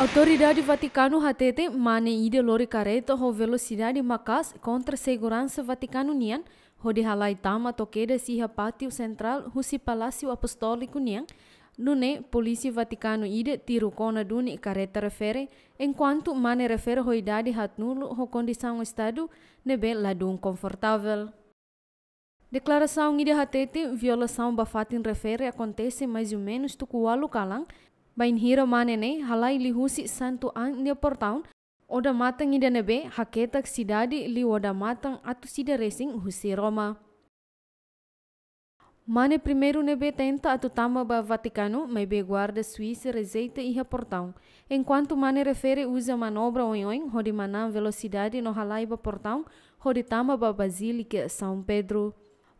Autoridade Vaticano hatete mane ide lori careta ho velocidade macas contra segurança Vaticano nian ho de halai tama toqueda siha pátio central husi palácio apostólico nian Nune, Polícia Vaticano ide tiro kona duni careta refere, enquanto mane refere ho idade hat nulo ho condição estado nebe ladun confortável. Declaração ide hatete, violação bafatin refere acontece mais ou menos tukualu kalang, ಬೈನ್ halai ಮಾನೆನೆ ಹಲಾಯಿ ಹುಸಿ ಸಂತು ಆನ್ಯ ಪೊರ್ತಾವ್ನ್ oda matang idana be haketak sidadi li oda matang atu sida racing husi Roma. Mane primeiro nebe tenta atu tama ba Vatikanu mas be guarda suíça rejeita e reportão, enquanto mane refere usa manobra onhoin, hodi manam velocidade no halaiba portão, hodi tama ba Basílica São Pedro.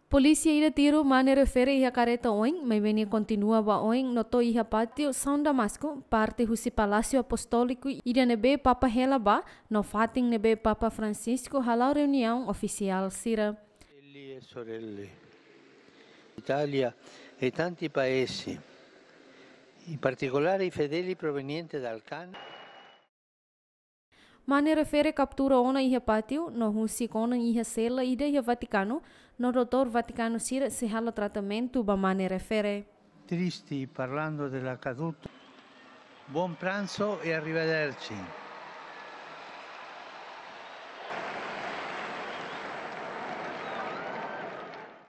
Polícia ira tiro maneira fere iha careta oin, mas venia continuava oin, notou iha patio São Damasco, parte husi Palácio Apostólico, ira nebe Papa Helaba, no fatin nebe Papa Francisco, halau reunião oficial sira. E é sorelle, Italia e tanti paesi, in particolare i fedeli provenienti dal Canada. mane refere captura ona iha patiu, no husi kona iha sela ida iha Vaticano, no dottor Vaticano sira se hala trattamento ba mane refere. Tristi parlando dell'accaduto. Buon pranzo e arrivederci.